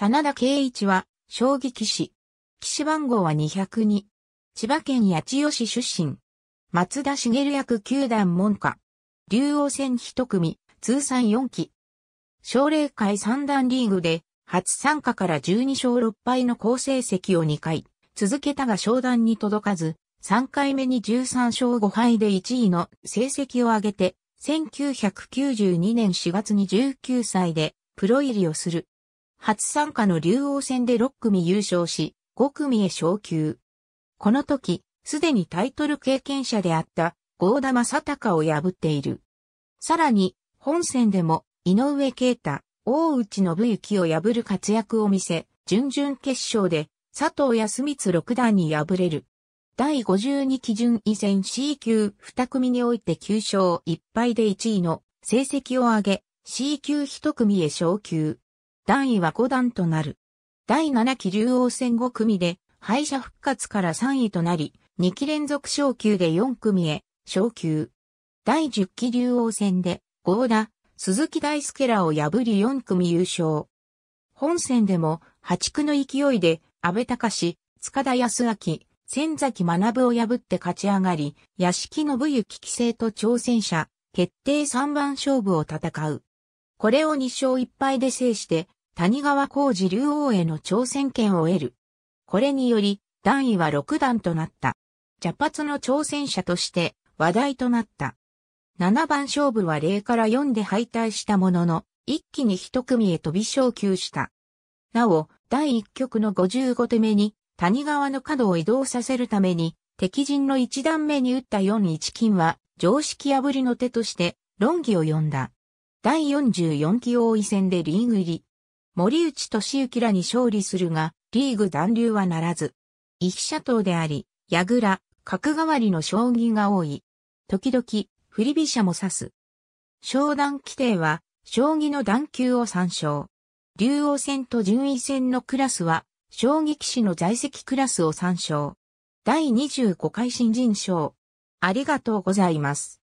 真田圭一は、将棋騎士。騎士番号は202。千葉県八千代市出身。松田茂役九段門下。竜王戦一組、通算四期。奨励会三段リーグで、初参加から12勝6敗の好成績を2回、続けたが昇段に届かず、3回目に13勝5敗で1位の成績を上げて、1992年4月に19歳でプロ入りをする。初参加の竜王戦で6組優勝し、5組へ昇級。この時、すでにタイトル経験者であった、郷田正隆を破っている。さらに、本戦でも、井上慶太、大内信行を破る活躍を見せ、準々決勝で、佐藤康光六段に敗れる。第52基準以前 C 級2組において9勝1敗で1位の成績を上げ、C 級1組へ昇級。段位は5段となる。第7期竜王戦5組で敗者復活から3位となり、2期連続昇級で4組へ昇級。第10期竜王戦で、合田、鈴木大輔らを破り4組優勝。本戦でも、破竹の勢いで、安倍隆、塚田康明、千崎学を破って勝ち上がり、屋敷信行規制と挑戦者、決定3番勝負を戦う。これを2勝1敗で制して、谷川浩二竜王への挑戦権を得る。これにより、段位は6段となった。茶髪の挑戦者として話題となった。7番勝負は0から4で敗退したものの、一気に一組へ飛び昇級した。なお、第1局の55手目に、谷川の角を移動させるために、敵陣の1段目に打った4一金は、常識破りの手として、論議を呼んだ。第44期王位戦でリーグ入り、森内俊之らに勝利するが、リーグ残流はならず。一飛車党であり、矢倉、角代わりの将棋が多い。時々、振り飛車も指す。商談規定は、将棋の段級を参照。竜王戦と順位戦のクラスは、将棋棋士の在籍クラスを参照。第25回新人賞。ありがとうございます。